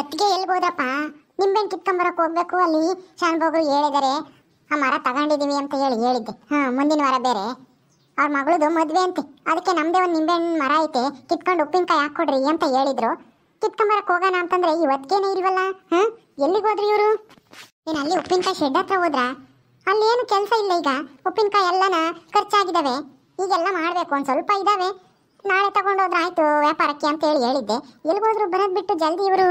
ಎತ್ತಿಗೆ ಎಲ್ಬೋದಪ್ಪ ನಿಂಬೆನ್ ಕಿತ್ಕೊಂಬರಕ್ ಹೋಗ್ಬೇಕು ಅಲ್ಲಿ ಶಾನ್ಭೋಗರು ಹೇಳಿದರೆ ಆ ಮರ ತಗೊಂಡಿದ್ದೀವಿ ಅಂತ ಹೇಳಿ ಹೇಳಿದ್ದೆ ಹಾ ಮುಂದಿನ ವಾರ ಬೇರೆ ಅವ್ರ ಮಗಳದು ಮದುವೆ ಅಂತೆ ಅದಕ್ಕೆ ನಮ್ದೇ ಒಂದು ನಿಂಬೆಹಣ್ಣು ಮರ ಐತೆ ಕಿತ್ಕೊಂಡು ಉಪ್ಪಿನಕಾಯಿ ಹಾಕ್ಕೊಡ್ರಿ ಅಂತ ಹೇಳಿದ್ರು ಕಿತ್ಕೊಂಬರಕ್ಕೆ ಹೋಗೋಣ ಅಂತಂದ್ರೆ ಇವತ್ತಿಗೆನೇ ಇಲ್ವಲ್ಲ ಹಾ ಎಲ್ಲಿಗೆ ಹೋದ್ರಿ ಇವರು ನೀನು ಅಲ್ಲಿ ಉಪ್ಪಿನಕಾಯಿ ಶೆಡ್ ಹತ್ರ ಅಲ್ಲಿ ಏನು ಕೆಲಸ ಇಲ್ಲ ಈಗ ಉಪ್ಪಿನಕಾಯಿ ಎಲ್ಲನ ಖರ್ಚಾಗಿದ್ದಾವೆ ಈಗೆಲ್ಲ ಮಾಡಬೇಕು ಒಂದ್ ಸ್ವಲ್ಪ ಇದ್ದಾವೆ ನಾಳೆ ತಗೊಂಡೋದ್ರೆ ಆಯ್ತು ವ್ಯಾಪಾರಕ್ಕೆ ಅಂತ ಹೇಳಿ ಹೇಳಿದ್ದೆ ಎಲ್ಗೋದ್ರು ಬರೋದ್ ಬಿಟ್ಟು ಜಲ್ದಿ ಇವರು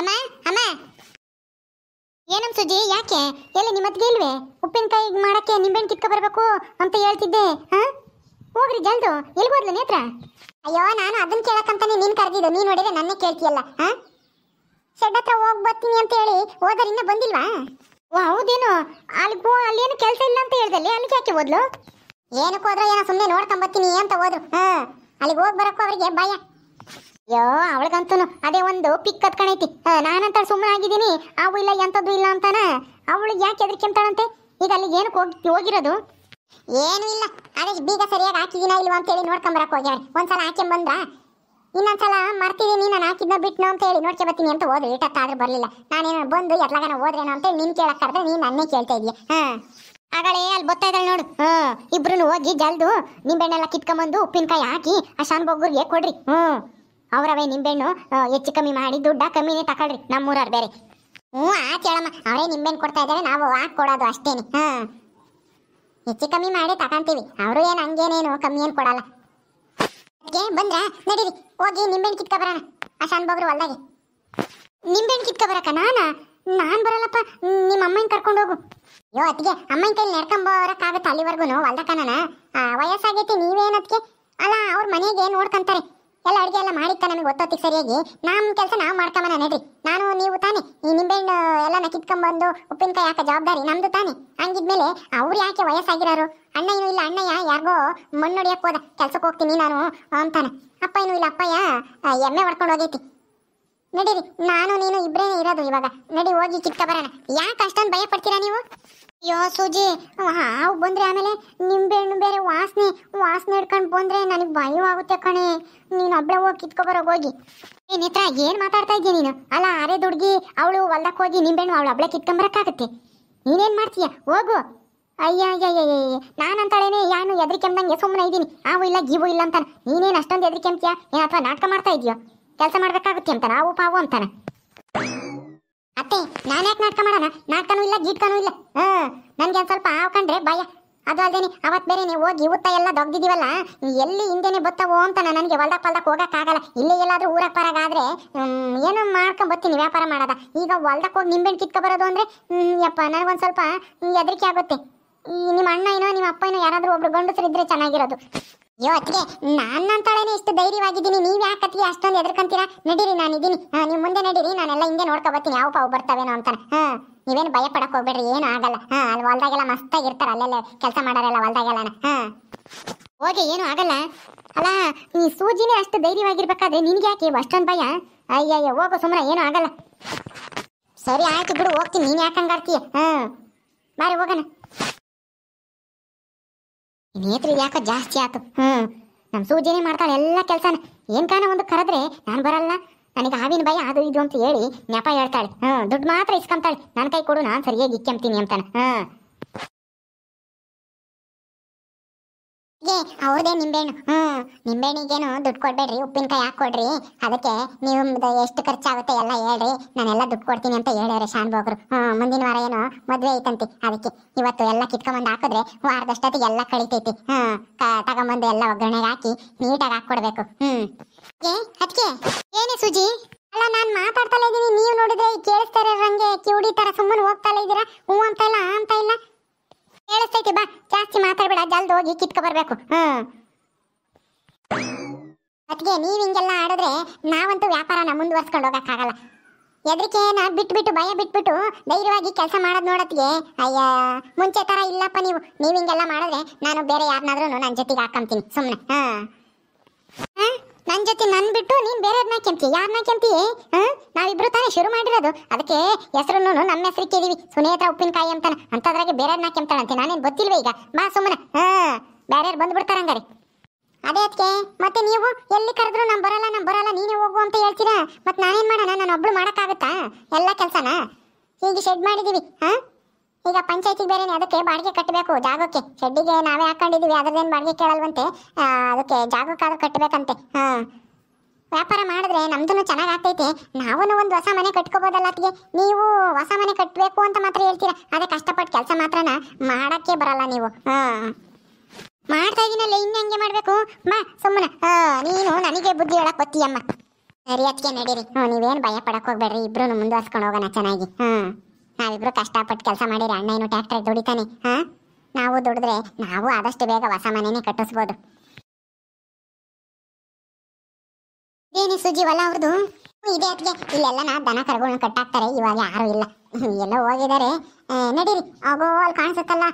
ಅಮ್ಮ ಅಮ್ಮ ಏನು ಸುಜಿ ಯಾಕೆ ಎಲ್ಲಿ ನಿಮ್ಮತ್ಗೆ ಇಲ್ವೇ ಉಪ್ಪಿನಕಾಯಿ ಮಾಡಕ್ಕೆ ನಿಂಬೆಹಣ್ಣು ಕಿತ್ಕೊ ಬರಬೇಕು ಅಂತ ಹೇಳ್ತಿದ್ದೆ ಹಾ ಹೋಗ್ರಿ ಜಲ್ದು ಎಲ್ಗೋದ್ಲು ನೇತ್ರ ಅಯ್ಯೋ ನಾನು ಅದನ್ನ ಕೇಳಕ್ಕಂತಾನೆ ನೀನ್ ಕರೆದಿದ್ದು ನೀನ್ ನೋಡಿದ್ರೆ ನನ್ನೇ ಕೇಳ್ತೀಯಲ್ಲ ಹಾ ಶೆಡ್ ಹತ್ರ ಹೋಗಿ ಬರ್ತೀನಿ ಅಂತ ಹೇಳಿ ಹೋದರಿಂದ ಬಂದಿಲ್ವಾ ಓ ಹೌದೇನು ಅಲ್ಲಿಗೂ ಅಲ್ಲೇನು ಕೆಲಸ ಇಲ್ಲ ಅಂತ ಹೇಳ್ದಲ್ಲಿ ಅಲ್ಲಿಗೆ ಯಾಕೆ ಓದ್ಲು ಏನಕ್ಕೆ ಹೋದ್ರೆ ಏನೋ ಸುಮ್ಮನೆ ನೋಡ್ಕೊಂಬತ್ತೀನಿ ಅಂತ ಹೋದ್ರು ಹಾಂ ಅಲ್ಲಿಗೆ ಹೋಗಿ ಬರಕ್ಕೂ ಅವರಿಗೆ ಭಯ ಅಯ್ಯೋ ಅವಳಿಗಂತೂ ಅದೇ ಒಂದು ಪಿಕ್ ಕತ್ಕೊಂಡೈತಿ ನಾನಂತ ಸುಮ್ಮನೆ ಆಗಿದ್ದೀನಿ ಅವು ಇಲ್ಲ ಎಂಥದ್ದು ಇಲ್ಲ ಅಂತಾನ ಅವಳಿಗೆ ಯಾಕೆ ಹೆದರ್ಕೆಂತಾಳಂತೆ ಈಗ ಅಲ್ಲಿಗೆ ಏನು ಹೋಗಿ ಹೋಗಿರೋದು ಏನೂ ಇಲ್ಲ ಅದೇ ಬೀಗ ಸರಿಯಾಗಿ ಹಾಕಿದ್ದೀನ ಇಲ್ವಾ ಅಂತೇಳಿ ನೋಡ್ಕೊಂಬರಕ್ಕೆ ಹೋಗ್ಯಾರ ಒಂದ್ಸಲ ಹಾಕ್ಯಂಬಂದ್ರ ಇನ್ನೊಂದ್ಸಲ ಮರ್ತಿದ್ದೀನಿ ನಾನು ಹಾಕಿದ್ನ ಬಿಟ್ನು ಅಂತ ಹೇಳಿ ನೋಡ್ಕೆ ಬರ್ತೀನಿ ಅಂತ ಹೋದ್ರೆ ಇಟ್ಟತ್ತಾದ್ರೂ ಬರಲಿಲ್ಲ ನಾನೇನು ಬಂದು ಎಲ್ಲಗನ ಹೋದ್ರೇನೋ ಅಂತ ನೀನ್ ಕೇಳಕ್ಕೆ ನೀನ್ ನೀನು ನನ್ನೇ ಕೇಳ್ತಾ ಇದೀಯ ಹಾ ಆಗಳೇ ಅಲ್ಲಿ ಬರ್ತಾ ಇದ್ದಾಳೆ ನೋಡು ಹಾ ಇಬ್ರು ಹೋಗಿ ಜಲ್ದು ನಿಂಬೆಣ್ಣೆಲ್ಲ ಕಿತ್ಕೊಂಬಂದು ಉಪ್ಪಿನಕಾಯಿ ಹಾಕಿ ಆ ಶಾನ್ ಕೊಡ್ರಿ ಹ್ಞೂ ಅವರವೇ ನಿಂಬೆಣ್ಣು ಹೆಚ್ಚು ಕಮ್ಮಿ ಮಾಡಿ ದುಡ್ಡ ಕಮ್ಮಿನೇ ತಕೊಳ್ರಿ ನಮ್ಮೂರವ್ರು ಬೇರೆ ಹ್ಞೂ ಆ ಕೇಳಮ್ಮ ಅವರೇ ನಿಂಬೆಣ್ಣು ಕೊಡ್ತಾ ಇದ್ದಾರೆ ನಾವು ಹಾಕಿ ಕೊಡೋದು ಅಷ್ಟೇನೆ ಹಾ ಹೆಚ್ಚು ಕಮ್ಮಿ ಮಾಡಿ ತಗೊಂತೀವಿ ಅವರು ಏನು ಹಂಗೇನೇನು ಕಮ್ಮಿ ಏನು ಕೊಡಲ್ಲ ಅದಕ್ಕೆ ಬಂದ್ರ ನಡೀರಿ ಹೋಗಿ ನಿಂಬೆಣ್ಣು ಕಿತ್ಕೊ ಬರೋಣ ಆ ಶಾನ್ ಬೊಗ್ರು ಹೊಲ್ದಾಗೆ ನಿಂಬೆಣ್ಣು ಕಿತ್ಕೊ ನಾನ್ ಬರಲ್ಲಪ್ಪ ನಿಮ್ಮ ಅಮ್ಮನ್ ಕರ್ಕೊಂಡು ಹೋಗು ಯೋ ಅತ್ತಿಗೆ ಅಮ್ಮನ ಕೈಲಿ ನೆಡ್ಕೊಂಬೋರಕ್ಕಾಗುತ್ತೆ ಅಲ್ಲಿವರೆಗೂ ಆ ವಯಸ್ಸಾಗೈತಿ ಅದಕ್ಕೆ ಅಲ್ಲ ಅವ್ರ ಮನೆಗೆ ನೋಡ್ಕೊಂತಾರೆ ಎಲ್ಲ ಅಡುಗೆ ಎಲ್ಲ ಮಾಡಿ ನಮಗೆ ಗೊತ್ತೋತಿಗೆ ಸರಿಯಾಗಿ ನಮ್ಮ ಕೆಲಸ ನಾವು ಮಾಡ್ಕೊಂಬ ನಾನು ನೀವು ತಾನೆ ಈ ನಿಂಬೆಹಣ್ಣು ಎಲ್ಲನ ಕಿತ್ಕೊಂಡ್ಬಂದು ಉಪ್ಪಿನಕಾಯಿ ಯಾಕೆ ಜವಾಬ್ದಾರಿ ನಮ್ದು ತಾನೆ ಹಂಗಿದ್ಮೇಲೆ ಅವ್ರು ಯಾಕೆ ವಯಸ್ಸಾಗಿರೋರು ಅಣ್ಣ ಏನು ಇಲ್ಲ ಅಣ್ಣಯ್ಯ ಯಾರಿಗೋ ಮಣ್ಣು ಹೊಡಿಯಕ್ಕೆ ಹೋದ ಕೆಲ್ಸಕ್ಕೆ ಹೋಗ್ತೀನಿ ನಾನು ಅಂತಾನೆ ಅಪ್ಪ ಏನು ಇಲ್ಲ ಅಪ್ಪಯ್ಯ ಎಮ್ಮೆ ಹೊಡ್ಕೊಂಡು ಹೋಗೈತಿ ನಡೀರಿ ನಾನು ನೀನು ಇಬ್ಬರೇ ಇರೋದು ಇವಾಗ ನಡಿ ಹೋಗಿ ಕಿತ್ಕ ಬರೋಣ ಯಾಕೆ ಅಷ್ಟೊಂದು ಭಯ ಪಡ್ತೀರಾ ನೀವು ಅಯ್ಯೋ ಸೂಜಿ ಹಾವು ಬಂದ್ರೆ ಆಮೇಲೆ ನಿಂಬೆ ಹಣ್ಣು ಬೇರೆ ವಾಸನೆ ವಾಸನೆ ಹಿಡ್ಕೊಂಡು ಬಂದ್ರೆ ನನಗೆ ಭಯವಾಗುತ್ತೆ ಕಣೆ ನೀನು ಒಬ್ಬಳೆ ಹೋಗಿ ಕಿತ್ಕೊಬರೋಗಿ ಹೋಗಿ ನಿತ್ರ ಏನು ಮಾತಾಡ್ತಾ ಇದ್ದೀನಿ ನೀನು ಅಲ್ಲ ಅರೆ ದುಡ್ಗಿ ಅವಳು ಹೊಲ್ದಕ್ಕೆ ಹೋಗಿ ನಿಂಬೆಣ್ಣು ಅವಳು ಒಬ್ಬಳೆ ಆಗುತ್ತೆ ನೀನೇನ್ ಮಾಡ್ತೀಯಾ ಹೋಗು ಅಯ್ಯ ಅಯ್ಯ ನಾನಂತಾಳೇನೆ ಯಾನು ಎದ್ರಿಕೆಂಬಂಗೆ ಸುಮ್ಮನೆ ಇದ್ದೀನಿ ಆವು ಇಲ್ಲ ಗೀವು ಇಲ್ಲ ಅಂತಾನೆ ನೀನೇನು ಅಷ್ಟೊಂದು ಎದ್ರಿಕೆಂಬ್ತೀಯ ಏನು ಅಥವಾ ನಾಟಕ ಮಾಡ್ತಾ ಇದೆಯೋ ಕೆಲಸ ಮಾಡ್ಬೇಕಾಗುತ್ತೆ ಅಂತ ನಾವು ಪಾವು ಅಂತಾನ ಅತ್ತೆ ನಾನು ಯಾಕೆ ನಾಟಕ ಮಾಡೋಣ ನಾಟಕನೂ ಇಲ್ಲ ಗೀಟ್ಕನೂ ಇಲ್ಲ ಹಾ ನನ್ಗೆ ಒಂದು ಸ್ವಲ್ಪ ಹಾಕೊಂಡ್ರೆ ಕಂಡ್ರೆ ಭಯ ಅದು ಅಲ್ದೇನೆ ಅವತ್ತು ಬೇರೆ ನೀವು ಹೋಗಿ ಎಲ್ಲಾ ಎಲ್ಲ ದೊಗ್ದಿದೀವಲ್ಲ ಎಲ್ಲಿ ಹಿಂದೆನೆ ಬತ್ತವೋ ಅಂತ ನನಗೆ ಹೊಲ್ದಾಗ ಪಲ್ದಾಗ ಹೋಗೋಕ್ಕಾಗಲ್ಲ ಇಲ್ಲೇ ಎಲ್ಲಾದರೂ ಊರಾಗ ಪರಾಗಾದ್ರೆ ಏನು ಮಾಡ್ಕೊಂಡು ಬರ್ತೀನಿ ವ್ಯಾಪಾರ ಮಾಡೋದ ಈಗ ಹೊಲ್ದಕ್ಕೆ ಹೋಗಿ ನಿಂಬೆ ಕಿತ್ಕೊ ಬರೋದು ಅಂದ್ರೆ ಯಪ್ಪ ನನಗೊಂದು ಸ್ವಲ್ಪ ಹೆದರಿಕೆ ಆಗುತ್ತೆ ನಿಮ್ಮ ಅಣ್ಣ ಏನೋ ನಿಮ್ಮ ಅಪ್ಪ ಏನೋ ಯಾರಾದರೂ ಒಬ್ರು ಗಂಡಸರಿದ್ರೆ ಚೆನ್ನಾಗಿರೋದು ಯೋ ಅತ್ತಿಗೆ ನಾನು ಅಂತಾಳೇನೆ ಇಷ್ಟು ಧೈರ್ಯವಾಗಿದ್ದೀನಿ ನೀವು ಯಾಕೆ ಅತ್ತಿಗೆ ಅಷ್ಟೊಂದು ಎದ್ರಕಂತೀರಾ ನಡೀರಿ ನಾನು ಇದ್ದೀನಿ ನೀವು ಮುಂದೆ ನಡೀರಿ ನಾನೆಲ್ಲ ಹಿಂದೆ ನೋಡ್ಕೋ ಬರ್ತೀನಿ ಯಾವ ಪಾವು ಬರ್ತಾವೇನೋ ಅಂತಾನೆ ಹಾಂ ನೀವೇನು ಭಯ ಪಡಕ್ ಹೋಗ್ಬೇಡ್ರಿ ಏನು ಆಗಲ್ಲ ಹಾಂ ಅಲ್ಲಿ ಹೊಲ್ದಾಗೆಲ್ಲ ಮಸ್ತಾಗಿ ಇರ್ತಾರೆ ಅಲ್ಲೆಲ್ಲ ಕೆಲಸ ಮಾಡೋರೆಲ್ಲ ಹೊಲ್ದಾಗೆಲ್ಲ ಹಾಂ ಹೋಗಿ ಏನು ಆಗಲ್ಲ ಅಲ್ಲ ಈ ಸೂಜಿನೇ ಅಷ್ಟು ಧೈರ್ಯವಾಗಿರ್ಬೇಕಾದ್ರೆ ನಿನ್ಗೆ ಯಾಕೆ ಅಷ್ಟೊಂದು ಭಯ ಅಯ್ಯಯ್ಯೋ ಹೋಗೋ ಸುಮ್ಮನೆ ಏನು ಆಗಲ್ಲ ಸರಿ ಆಯ್ತು ಬಿಡು ಹೋಗ್ತೀನಿ ನೀನು ಯಾಕೆ ಹಂಗಾಡ್ತೀಯ ಹಾಂ ಬಾರಿ ಹೋಗೋಣ ನೇತ್ರಿ ಯಾಕ ಜಾಸ್ತಿ ಆತು ಹ್ಮ್ ನಮ್ ಸೂಜಿನೇ ಮಾಡ್ತಾಳೆ ಎಲ್ಲ ಕೆಲ್ಸಾನ ಏನ್ ಕಾಣ ಒಂದು ಕರೆದ್ರೆ ನಾನು ಬರಲ್ಲ ನನಗೆ ಹಾವಿನ ಭಯ ಅದು ಇದು ಅಂತ ಹೇಳಿ ನೆಪ ಹೇಳ್ತಾಳೆ ಹ್ಮ್ ದುಡ್ಡು ಮಾತ್ರ ಇಸ್ಕೊಂತಾಳೆ ನನ್ನ ಕೈ ಕೊಡು ನಾನು ಸರಿಯಾಗಿ ಇಕ್ಕಂತೀನಿ ಅಂತಾನೆ ಹ್ಮ್ ಹೌದೇ ನಿಂಬೆಹಣ್ಣು ಹ್ಞೂ ನಿಂಬೆಹಣ್ಣಿಗೇನು ದುಡ್ಡು ಕೊಡಬೇಡ್ರಿ ಉಪ್ಪಿನಕಾಯಿ ಯಾಕೆ ಕೊಡ್ರಿ ಅದಕ್ಕೆ ನಿಮ್ದು ಎಷ್ಟು ಖರ್ಚಾಗುತ್ತೆ ಎಲ್ಲ ಹೇಳ್ರಿ ನಾನೆಲ್ಲ ದುಡ್ಡು ಕೊಡ್ತೀನಿ ಅಂತ ಶಾನ್ ಬೋಗರು ಹ್ಞೂ ಮುಂದಿನ ವಾರ ಏನು ಮದುವೆ ಐತಂತೆ ಅದಕ್ಕೆ ಇವತ್ತು ಎಲ್ಲ ಕಿತ್ಕೊಂಬಂದು ಹಾಕಿದ್ರೆ ವಾರದಷ್ಟೊತ್ತಿಗೆ ಎಲ್ಲ ಕಳಿತೈತಿ ಹ್ಞೂ ತಗೊಂಬಂದು ಎಲ್ಲ ಒಗ್ಗರಣೆಗೆ ಹಾಕಿ ನೀಟಾಗಿ ಹಾಕ್ಕೊಡ್ಬೇಕು ಹ್ಞೂ ಏ ಅದಕ್ಕೆ ಏನೇ ಸುಜಿ ಅಲ್ಲ ನಾನು ಮಾತಾಡ್ತಾ ಇದ್ದೀನಿ ನೀವು ನೋಡಿದ್ರೆ ಕೇಳಿಸ್ತಾರೆ ಹಂಗೆ ಕಿವುಡಿ ಥರ ಸುಮ್ಮನೆ ಹೋಗ್ತಾ ಇದ್ದೀರಾ ಹ್ಞೂ ಅಂತ ಇಲ್ಲ ಅಂತ ಇಲ್ಲ ಕೇಳಿಸ್ತೈತಿ ಬಾ ಜಾಸ್ತಿ ಮಾತಾಡ್ಬೇಡ ಜಲ್ದಿ ಹೋಗಿ ಕಿತ್ಕೊ ಬರ್ಬೇಕು ಹ್ಮ್ ಅದ್ಗೆ ನೀವ್ ಹಿಂಗೆಲ್ಲ ಆಡಿದ್ರೆ ನಾವಂತೂ ವ್ಯಾಪಾರನ ಮುಂದುವರ್ಸ್ಕೊಂಡು ಹೋಗಕ್ಕಾಗಲ್ಲ ನಾ ಬಿಟ್ಬಿಟ್ಟು ಭಯ ಬಿಟ್ಬಿಟ್ಟು ಧೈರ್ಯವಾಗಿ ಕೆಲಸ ಮಾಡೋದ್ ನೋಡತ್ಗೆ ಅಯ್ಯ ಮುಂಚೆ ತರ ಇಲ್ಲಪ್ಪ ನೀವು ನೀವು ಹಿಂಗೆಲ್ಲ ಮಾಡಿದ್ರೆ ನಾನು ಬೇರೆ ಯಾರನ್ನಾದ್ರೂ ನನ್ನ ಜೊತೆಗೆ ಹಾಕೊಂತೀನಿ ಸುಮ್ಮನೆ ಹಾ ನನ್ನ ಜೊತೆ ನನ್ನ ಬಿಟ್ಟು ನೀನು ಬೇರೆಯವ್ರನ್ನ ಕೆಂಪ್ತಿ ಯಾರನ್ನ ಕೆಂಪ್ತಿ ಹಾಂ ನಾವಿಬ್ರು ತಾನೇ ಶುರು ಮಾಡಿರೋದು ಅದಕ್ಕೆ ಹೆಸರು ನಮ್ಮ ಹೆಸರು ಕೇಳಿವಿ ಸುನೇತ್ರ ಉಪ್ಪಿನಕಾಯಿ ಅಂತಾನ ಅಂತದ್ರಾಗೆ ಬೇರೆಯವ್ರನ್ನ ಕೆಂಪ್ತಾಳಂತೆ ನಾನೇನು ಗೊತ್ತಿಲ್ವೇ ಈಗ ಬಾ ಸುಮ್ಮನೆ ಹಾ ಬೇರೆಯವ್ರು ಬಂದ್ಬಿಡ್ತಾರೆ ಹಂಗಾರೆ ಅದೇ ಅದಕ್ಕೆ ಮತ್ತೆ ನೀವು ಎಲ್ಲಿ ಕರೆದ್ರು ನಾನು ಬರಲ್ಲ ನಾನು ಬರಲ್ಲ ನೀನೇ ಹೋಗು ಅಂತ ಹೇಳ್ತೀರಾ ಮತ್ತೆ ನಾನೇನು ಮಾಡೋಣ ನಾನು ಒಬ್ಳು ಮಾಡೋಕ್ಕಾಗುತ್ತಾ ಎಲ್ಲ ಕೆಲಸನ ಹೀಗೆ ಶೆಡ್ ಮಾಡಿದ್ದೀವಿ ಹಾಂ ಈಗ ಪಂಚಾಯತಿಗೆ ಬೇರೆ ಅದಕ್ಕೆ ಬಾಡಿಗೆ ಕಟ್ಟಬೇಕು ಜಾಗಕ್ಕೆ ಶೆಡ್ಡಿಗೆ ನಾವೇ ಹಾಕೊಂಡಿದೀವಿ ಅದ್ರದ್ದೇನು ಬಾಡಿಗೆ ಕೇಳಲ್ವಂತೆ ಅದಕ್ಕೆ ಜಾಗಕ್ಕಾದ್ರೂ ಕಟ್ಟಬೇಕಂತೆ ಹಾಂ ವ್ಯಾಪಾರ ಮಾಡಿದ್ರೆ ನಮ್ದು ಚೆನ್ನಾಗಿ ಆಗ್ತೈತೆ ನಾವು ಒಂದು ಹೊಸ ಮನೆ ಕಟ್ಕೋಬೋದಲ್ಲ ಅತ್ತಿಗೆ ನೀವು ಹೊಸ ಮನೆ ಕಟ್ಟಬೇಕು ಅಂತ ಮಾತ್ರ ಹೇಳ್ತೀರಾ ಅದೇ ಕಷ್ಟಪಟ್ಟು ಕೆಲಸ ಮಾತ್ರನ ಮಾಡಕ್ಕೆ ಬರಲ್ಲ ನೀವು ಹಾಂ ಮಾಡ್ತಾ ಇದೀನಲ್ಲ ಇನ್ನು ಹಂಗೆ ಮಾಡಬೇಕು ಬಾ ಸುಮ್ಮನೆ ನೀನು ನನಗೆ ಬುದ್ಧಿ ಹೇಳಕ್ ಬತ್ತೀಯಮ್ಮ ಸರಿ ಅದಕ್ಕೆ ನಡೀರಿ ಹ್ಞೂ ನೀವೇನು ಭಯ ಪಡಕ್ಕೆ ಹೋಗ್ಬೇಡ್ರಿ ಇಬ್ರು ಮುಂದುವರ್ಸ್ಕೊಂಡು ಹೋಗೋಣ ಚೆನ್ನಾಗಿ ಹ್ಞೂ ನಾವಿಬ್ರು ಕಷ್ಟಪಟ್ಟು ಕೆಲಸ ಮಾಡಿದ್ರೆ ಅಣ್ಣ ಏನು ಟ್ಯಾಕ್ಟ್ರಿ ದುಡಿತಾನೆ ಹಾ ನಾವು ದುಡಿದ್ರೆ ನಾವು ಆದಷ್ಟು ಬೇಗ ಹೊಸ ಮನೆನೇ ಕಟ್ಟಿಸ್ಬೋದು ಏನೇ ಸುಜಿ ಹೊಲ ಅವ್ರದ್ದು ಇದೇ ಅದಕ್ಕೆ ಇಲ್ಲೆಲ್ಲ ನಾ ದನ ಕರುಗಳನ್ನ ಕಟ್ಟಾಕ್ತಾರೆ ಇವಾಗ ಯಾರು ಇಲ್ಲ ಎಲ್ಲ ಹೋಗಿದ್ದಾರೆ ನಡೀರಿ ಆಗೋ ಅಲ್ಲಿ ಕಾಣಿಸುತ್ತಲ್ಲ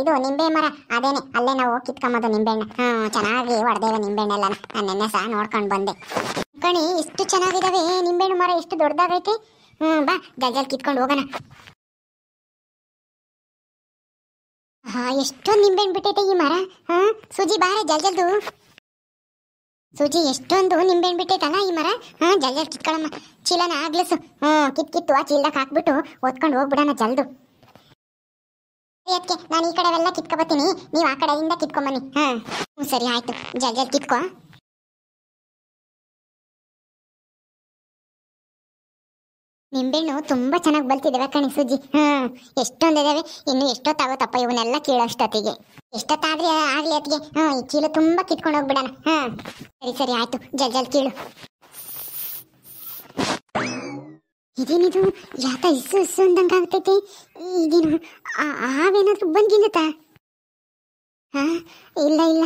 ಇದು ನಿಂಬೆ ಮರ ಅದೇನೆ ಅಲ್ಲೇ ನಾವು ಕಿತ್ಕೊಂಬೋದು ನಿಂಬೆಹಣ್ಣು ಹಾ ಚೆನ್ನಾಗಿ ಹೊಡೆದೇವೆ ನಿಂಬೆಹಣ್ಣೆಲ್ಲ ನಾನು ನೆನ್ನೆ ಸಹ ನೋಡ್ಕೊಂಡು ಬಂದೆ ಕಣಿ ಇಷ್ಟು ಚೆನ್ನಾಗಿದ್ದಾವೆ ನಿಂಬೆಹಣ್ಣು ಮರ ಇಷ್ಟು ದೊಡ್ಡದಾಗೈತೆ ಹ್ಮ್ ಬಾ ಜಲ್ ಜಲ್ ಕಿತ್ಕೊಂಡು ಹೋಗೋಣ ಹಾ ಎಷ್ಟೊಂದು ನಿಂಬೆಹಣ್ಣು ಬಿಟ್ಟೈತೆ ಈ ಮರ ಹಾ ಸೂಜಿ ಬಾರೆ ಜಲ್ ಜಲ್ದು ಸೂಜಿ ಎಷ್ಟೊಂದು ನಿಂಬೆಹಣ್ಣು ಬಿಟ್ಟೈತಲ್ಲ ಈ ಮರ ಹಾ ಜಲ್ ಜಲ್ ಚೀಲನ ಆಗ್ಲಸು ಹ್ಮ್ ಕಿತ್ ಕಿತ್ತು ಆ ಚೀಲದಾಗ ಹಾಕ್ಬಿಟ್ಟು ಓದ್ಕೊಂಡು ಹೋಗ್ಬಿಡೋಣ ಜಲ್ದು ನಾನು ಈ ಕಡೆವೆಲ್ಲ ಕಿತ್ಕೊಬತ್ತೀನಿ ನೀವು ಆ ಕಡೆಯಿಂದ ಕಿತ್ಕೊಂಬನ್ನಿ ಹಾಂ ಹ್ಞೂ ಸರಿ ಆಯ್ತು ಜಲ್ ಜಲ್ ಕಿತ್ಕೋ ನಿಂಬೆಹಣ್ಣು ತುಂಬಾ ಚೆನ್ನಾಗಿ ಬಲ್ತಿದ್ದಾವೆ ಕಣಿ ಸುಜಿ ಹ್ಮ್ ಎಷ್ಟೊಂದಿದಾವೆ ಇನ್ನು ಎಷ್ಟೊತ್ತಾಗುತ್ತಪ್ಪ ಇವನ್ನೆಲ್ಲ ಕೀಳೋಷ್ಟೊತ್ತಿಗೆ ಎಷ್ಟೊತ್ತಾದ್ರೆ ಆಗ್ಲಿ ಅತ್ತಿಗೆ ಹ್ಞೂ ಈ ಚೀಲ ತುಂಬಾ ಕಿತ್ಕೊಂಡು ಹೋಗ್ಬಿಡೋಣ ಹ್ಮ್ ಸರಿ ಸರಿ ಆಯ್ತು ಜಲ್ ಜಲ್ ಕೀಳು ಇದೇನಿದು ಯಾತ ಇಸ್ಸು ಇಸ್ಸು ಅಂದಂಗೆ ಆಗ್ತೈತಿ ಇದೇನು ಬಂದು ಬಂದಿಲ್ಲತ್ತಾ ಹಾ ಇಲ್ಲ ಇಲ್ಲ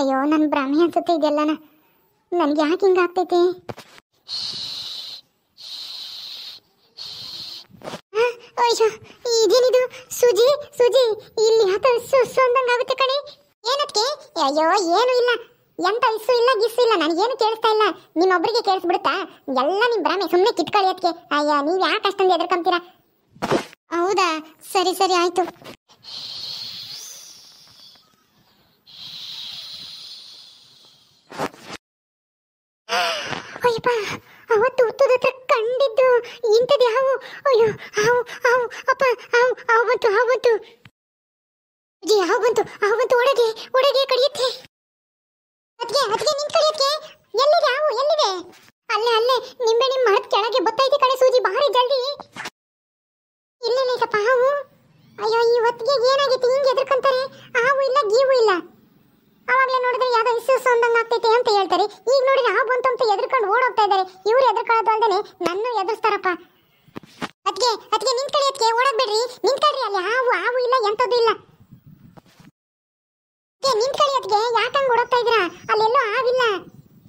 ಅಯ್ಯೋ ನನ್ನ ಭ್ರಮೆ ಅನ್ಸುತ್ತೆ ಇದೆಲ್ಲನ ನನಗೆ ಯಾಕೆ ಆಗ್ತೈತಿ ಅಯ್ಯೋ ಇದೇನಿದು ಸುಜಿ ಸುಜಿ ಇಲ್ಲಿ ಹತ ಆಗುತ್ತೆ ಕಣೆ ಏನಕ್ಕೆ ಅಯ್ಯೋ ಏನು ಇಲ್ಲ ಎಂತ ಇಸ್ಸು ಇಲ್ಲ ಗಿಸ್ಸು ಇಲ್ಲ ನನಗೇನು ಕೇಳಿಸ್ತಾ ಇಲ್ಲ ನಿಮ್ಮೊಬ್ಬರಿಗೆ ಕೇಳಿಸ್ಬಿಡುತ್ತಾ ಎಲ್ಲ ನಿಮ್ಮ ಭ್ರಮೆ ಸುಮ್ಮನೆ ಕಿತ್ಕೊಳ್ಳಿ ಅದಕ್ಕೆ ಅಯ್ಯ ನೀವು ಯಾಕೆ ಅಷ್ಟೊಂದು ಎದ್ರಕಂತೀರಾ ಹೌದಾ ಸರಿ ಸರಿ ಆಯಿತು ಅಯ್ಯಪ್ಪ ಅವತ್ತು ಹುಟ್ಟದ ಕಂಡಿದ್ದು ಇಂಥದ್ದು ಹಾವು ಅಯ್ಯೋ ಹಾವು ಹಾವು ಅಪ್ಪ ಹಾವು ಹಾವು ಬಂತು ಹಾವು ಬಂತು ಅಜ್ಜಿ ಹಾವು ಬಂತು ಹಾವು ಬಂತು ಒಡಗೆ ಒಡಗೆ ಕಡಿಯುತ್ತೆ ಅದಕ್ಕೆ ಅದಕ್ಕೆ ಅದಕ್ಕೆ ನಿಂತ್ಕೊಳ್ಳಿ ಅದಕ್ಕೆ ಓಡೋದ್ ಬಿಡ್ರಿ ನಿಂತ್ಕೊಳ್ರಿ ಅಲ್ಲಿ ಹಾವು ಹಾವು ಇಲ್ಲ ಎಂತದ್ದು ಇಲ್ಲ ನಿಂತ್ಕೊಳ್ಳಿ ಅದಕ್ಕೆ ಯಾಕಂಗ್ ಓಡೋಗ್ತಾ ಇದ್ದೀರಾ ಅಲ್ಲೆಲ್ಲೋ ಹಾವಿಲ್ಲ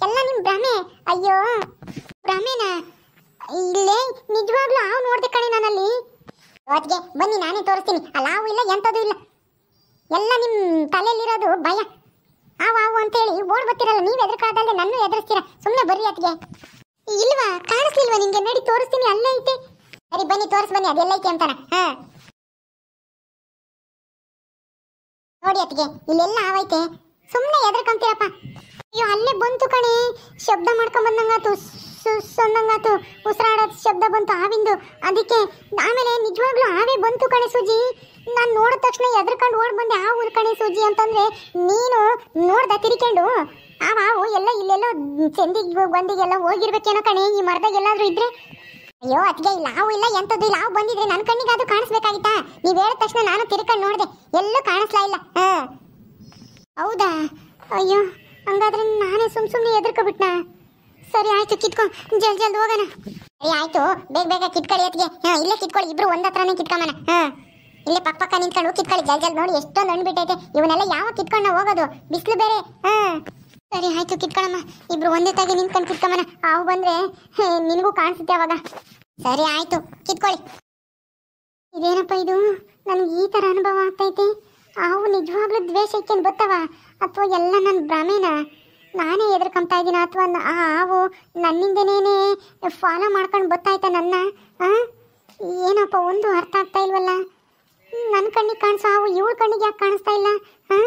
ಎಲ್ಲ ನಿಮ್ ಭ್ರಮೆ ಅಯ್ಯೋ ಭ್ರಮೆನ ಇಲ್ಲೇ ನಿಜವಾಗ್ಲೂ ಹಾವು ನೋಡ್ದೆ ಕಣೆ ನಾನಲ್ಲಿ ಅದಕ್ಕೆ ಬನ್ನಿ ನಾನೇ ತೋರಿಸ್ತೀನಿ ಆ ಹಾವು ಇಲ್ಲ ಎಂತದ್ದು ಇಲ್ಲ ಎಲ್ಲ ನಿಮ್ ತಲೆಯಲ್ಲಿರೋದು ಭಯ ಹಾವು ಹಾವು ಅಂತೇಳಿ ಓಡ್ ಬರ್ತಿರಲ್ಲ ನೀವು ಎದುರ್ಕಾದಲ್ಲದೆ ನನ್ನ ಎದುರಿಸ್ತೀರಾ ಸುಮ್ಮನೆ ಬರ್ರಿ ಅದಕ್ಕೆ ಇಲ್ವಾ ಕಾಣಿಸ್ಲಿಲ್ವಾ ನಿಮಗೆ ನಡಿ ತೋರಿಸ್ತೀನಿ ಅಲ್ಲೇ ಐತೆ ಸರಿ ಬನ್ನಿ ತೋರ್ಸ್ ಬನ್ನಿ ಅದೆಲ್ಲ ಐತೆ ಅಂತಾನ ಹಾ ನೋಡಿ ಅತ್ತಿಗೆ ಇಲ್ಲೆಲ್ಲ ಆವೈತೆ ಸುಮ್ಮನೆ ಎದ್ರಕಂತೀರಪ್ಪ ಅಯ್ಯೋ ಅಲ್ಲೇ ಬಂತು ಕಣೆ ಶಬ್ದ ಬಂದಂಗಾತು ಸುಸ್ಸಂದಂಗಾತು ಉಸಿರಾಡೋದು ಶಬ್ದ ಬಂತು ಹಾವಿಂದು ಅದಕ್ಕೆ ಆಮೇಲೆ ನಿಜವಾಗ್ಲೂ ಹಾವೇ ಬಂತು ಕಣೆ ಸೂಜಿ ನಾನು ನೋಡಿದ ತಕ್ಷಣ ಎದ್ರಕಂಡು ಓಡ್ ಬಂದೆ ಆ ಊರು ಕಣೆ ಸೂಜಿ ಅಂತಂದ್ರೆ ನೀನು ನೋಡ್ದ ತಿರ್ಕೊಂಡು ಆ ಹಾವು ಎಲ್ಲ ಇಲ್ಲೆಲ್ಲೋ ಚೆಂದಿಗೆ ಬಂದಿಗೆಲ್ಲ ಹೋಗಿರ್ಬೇಕೇನೋ ಕಣೆ ಈ ಮರದಾಗ ಎಲ್ಲಾದ್ರೂ ಇದ್ರೆ ಅಯ್ಯೋ ಅತ್ಗೆ ಲಾವು ಇಲ್ಲ ಎಂತದ್ದು ಲಾವು ಬಂದಿದ್ರೆ ನನ್ನ ಕಣ್ಣಿಗೆ ಅದು ಕಾಣಿಸ್ಬೇಕಾಗಿತ್ತಾ ನೀವ್ ಹೇಳಿದ ತಕ್ಷಣ ನಾನು ತಿರ್ಕೊಂಡು ನೋಡಿದೆ ಎಲ್ಲೂ ಕಾಣಿಸ್ಲಾ ಇಲ್ಲ ಹೌದಾ ಅಯ್ಯೋ ಹಂಗಾದ್ರೆ ನಾನೇ ಸುಮ್ ಸುಮ್ನೆ ಎದುರ್ಕೊಬಿಟ್ನ ಸರಿ ಆಯ್ತು ಕಿತ್ಕೊ ಜಲ್ ಜಲ್ ಹೋಗೋಣ ಸರಿ ಆಯ್ತು ಬೇಗ ಬೇಗ ಕಿತ್ಕೊಳ್ಳಿ ಅತ್ಗೆ ಹಾ ಇಲ್ಲೇ ಕಿತ್ಕೊಳ್ಳಿ ಇಬ್ರು ಒಂದ್ ಹತ್ರನೇ ಕಿತ್ಕೊಂಬನ ಹಾ ಇಲ್ಲೇ ಪಕ್ಕ ಪಕ್ಕ ನಿಂತ್ಕೊಂಡು ಕಿತ್ಕೊಳ್ಳಿ ಜಲ್ ಜಲ್ ನೋಡಿ ಎಷ್ಟೊಂದು ಹಣ್ಣು ಬಿಟ್ಟೈತೆ ಇವನ್ನೆಲ್ಲ ಯಾವ ಕಿತ್ಕೊಂಡು ಹೋಗೋದು ಬಿಸಿಲು ಬೇರೆ ಹಾ ಸರಿ ಆಯ್ತು ಕಿತ್ಕೊಳಮ್ಮ ಇಬ್ರು ಒಂದೇ ತಾಗಿ ನಿಂತ್ಕೊಂಡು ಕಿತ್ಕೊಂಬನ ಹಾವು ಬಂದ್ರೆ ನಿನಗೂ ಕಾಣಿಸುತ್ತೆ ಅವಾಗ ಸರಿ ಆಯ್ತು ಕಿತ್ಕೊಳ್ಳಿ ಇದೇನಪ್ಪ ಇದು ನನಗೆ ಈ ತರ ಅನುಭವ ಆಗ್ತೈತೆ ಹಾವು ನಿಜವಾಗ್ಲೂ ದ್ವೇಷ ಇಕ್ಕೇನು ಗೊತ್ತವ ಅಥವಾ ಎಲ್ಲ ನನ್ನ ಭ್ರಮೇನ ನಾನೇ ಎದ್ರಕೊಂತ ಇದ್ದೀನ ಅಥವಾ ಆ ಹಾವು ನನ್ನಿಂದನೇ ಫಾಲೋ ಮಾಡ್ಕೊಂಡು ಗೊತ್ತಾಯ್ತ ನನ್ನ ಏನಪ್ಪ ಒಂದು ಅರ್ಥ ಆಗ್ತಾ ಇಲ್ವಲ್ಲ ನನ್ನ ಕಣ್ಣಿಗೆ ಕಾಣಿಸೋ ಹಾವು ಇವಳ ಕಣ್ಣಿಗೆ ಯಾಕೆ ಕಾಣಿಸ್ತಾ ಇಲ್ಲ ಹಾಂ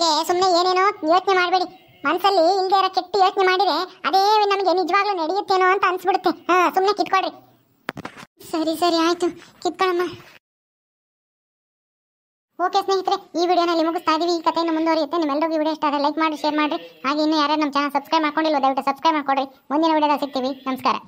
ಗೆ ಸುಮ್ಮನೆ ಏನೇನೋ ಯೋಚನೆ ಮಾಡಬೇಡಿ ಮನಸ್ಸಲ್ಲಿ ಇಲ್ಲದೆ ಇರೋ ಕೆಟ್ಟ ಯೋಚನೆ ಮಾಡಿದ್ರೆ ಅದೇ ನಮಗೆ ನಿಜವಾಗ್ಲೂ ನಡೆಯುತ್ತೇನೋ ಅಂತ ಅನ್ಸ್ಬಿಡುತ್ತೆ ಹಾ ಸುಮ್ಮನೆ ಕಿತ್ಕೊಡ್ರಿ ಸರಿ ಸರಿ ಆಯ್ತು ಕಿತ್ಕೊಳಮ್ಮ ಓಕೆ ಸ್ನೇಹಿತರೆ ಈ ವಿಡಿಯೋನಲ್ಲಿ ಮುಗಿಸ್ತಾ ಇದೀವಿ ಈ ಕಥೆಯನ್ನು ಮುಂದುವರಿಯುತ್ತೆ ನಿಮ್ಮೆಲ್ಲರಿಗೂ ವಿಡಿಯೋ ಇಷ್ಟ ಆದರೆ ಲೈಕ್ ಮಾಡಿ ಶೇರ್ ಮಾಡಿರಿ ಹಾಗೆ ಇನ್ನೂ ಯಾರ್ಯಾರು ನಮ್ಮ ಚಾನಲ್ ಸಬ್ಸ್ಕ್ರೈಬ್ ಮಾಡ್ಕೊಂಡಿಲ್ಲ ದಯವಿಟ್ಟು ಸಬ್ಸ್ಕ್ರೈಬ್ ಮಾಡ್ಕೊಡ್ರಿ ಮುಂದಿನ ವಿಡಿಯೋದಲ್ಲಿ ಸಿಗ್ತೀವಿ ನಮಸ್ಕಾರ